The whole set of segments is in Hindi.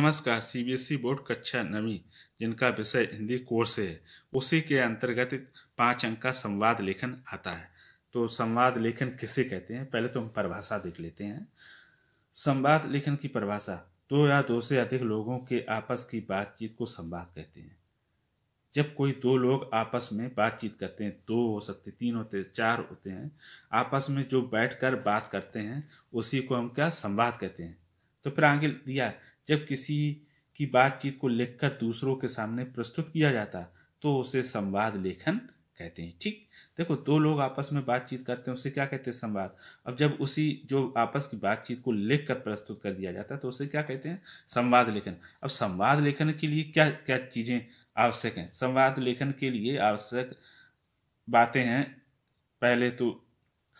नमस्कार सीबीएसई e बोर्ड कक्षा नवी जिनका विषय हिंदी कोर्स है उसी के अंतर्गत पांच अंक का संवाद लेखन आता है तो संवाद लेखन किसे कहते हैं पहले तो हम परिभाषा देख लेते हैं संवाद लेखन की परिभाषा दो या दो से अधिक लोगों के आपस की बातचीत को संवाद कहते हैं जब कोई दो लोग आपस में बातचीत करते हैं दो हो सकते तीन होते हैं चार होते हैं आपस में जो बैठकर बात करते हैं उसी को हम क्या संवाद कहते हैं तो फिर आगे दिया जब किसी की बातचीत को लिखकर दूसरों के सामने प्रस्तुत किया जाता तो उसे संवाद लेखन कहते हैं ठीक देखो दो लोग आपस में बातचीत करते हैं उसे क्या कहते हैं संवाद अब जब उसी जो आपस की बातचीत को लिख कर प्रस्तुत कर दिया जाता है तो उसे क्या कहते हैं संवाद लेखन अब संवाद लेखन के लिए क्या क्या चीज़ें आवश्यक हैं संवाद लेखन के लिए आवश्यक बातें हैं पहले तो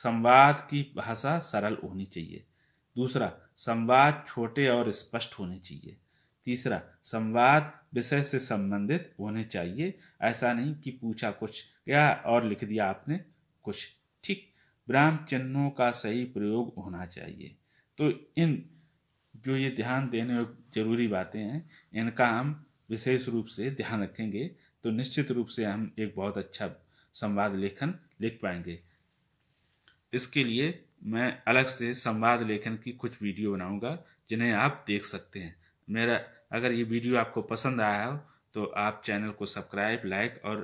संवाद की भाषा सरल होनी चाहिए दूसरा संवाद छोटे और स्पष्ट होने चाहिए तीसरा संवाद विषय से संबंधित होने चाहिए ऐसा नहीं कि पूछा कुछ क्या और लिख दिया आपने कुछ ठीक ब्राह्म चिन्हों का सही प्रयोग होना चाहिए तो इन जो ये ध्यान देने जरूरी बातें हैं इनका हम विशेष रूप से ध्यान रखेंगे तो निश्चित रूप से हम एक बहुत अच्छा संवाद लेखन लिख पाएंगे इसके लिए मैं अलग से संवाद लेखन की कुछ वीडियो बनाऊंगा जिन्हें आप देख सकते हैं मेरा अगर ये वीडियो आपको पसंद आया हो तो आप चैनल को सब्सक्राइब लाइक और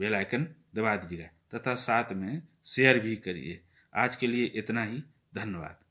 बेल आइकन दबा दीजिएगा तथा साथ में शेयर भी करिए आज के लिए इतना ही धन्यवाद